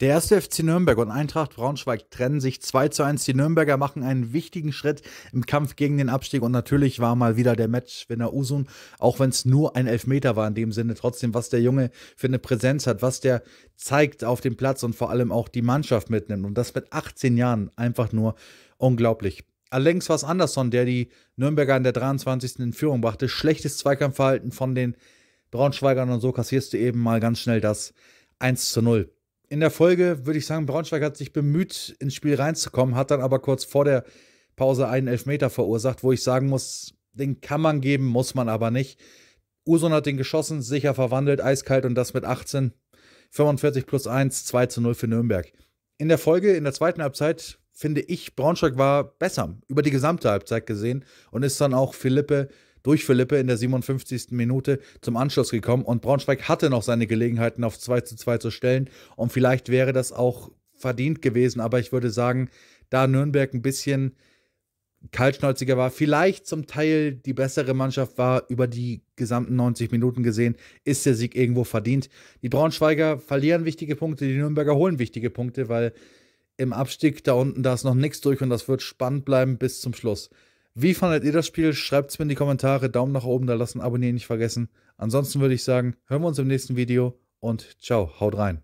Der erste FC Nürnberg und Eintracht Braunschweig trennen sich 2 zu 1. Die Nürnberger machen einen wichtigen Schritt im Kampf gegen den Abstieg und natürlich war mal wieder der Matchwinner Usun, auch wenn es nur ein Elfmeter war in dem Sinne, trotzdem, was der Junge für eine Präsenz hat, was der zeigt auf dem Platz und vor allem auch die Mannschaft mitnimmt und das mit 18 Jahren einfach nur unglaublich. Allerdings war es Andersson, der die Nürnberger in der 23. in Führung brachte. Schlechtes Zweikampfverhalten von den Braunschweigern und so kassierst du eben mal ganz schnell das 1 zu 0 in der Folge würde ich sagen, Braunschweig hat sich bemüht, ins Spiel reinzukommen, hat dann aber kurz vor der Pause einen Elfmeter verursacht, wo ich sagen muss, den kann man geben, muss man aber nicht. Urson hat den geschossen, sicher verwandelt, eiskalt und das mit 18. 45 plus 1, 2 zu 0 für Nürnberg. In der Folge, in der zweiten Halbzeit, finde ich, Braunschweig war besser über die gesamte Halbzeit gesehen und ist dann auch Philippe durch Philippe in der 57. Minute zum Anschluss gekommen und Braunschweig hatte noch seine Gelegenheiten auf 2 zu 2 zu stellen und vielleicht wäre das auch verdient gewesen, aber ich würde sagen, da Nürnberg ein bisschen kaltschnäuziger war, vielleicht zum Teil die bessere Mannschaft war, über die gesamten 90 Minuten gesehen, ist der Sieg irgendwo verdient. Die Braunschweiger verlieren wichtige Punkte, die Nürnberger holen wichtige Punkte, weil im Abstieg da unten, da ist noch nichts durch und das wird spannend bleiben bis zum Schluss. Wie fandet ihr das Spiel? Schreibt es mir in die Kommentare. Daumen nach oben da lassen, abonnieren nicht vergessen. Ansonsten würde ich sagen, hören wir uns im nächsten Video und ciao, haut rein.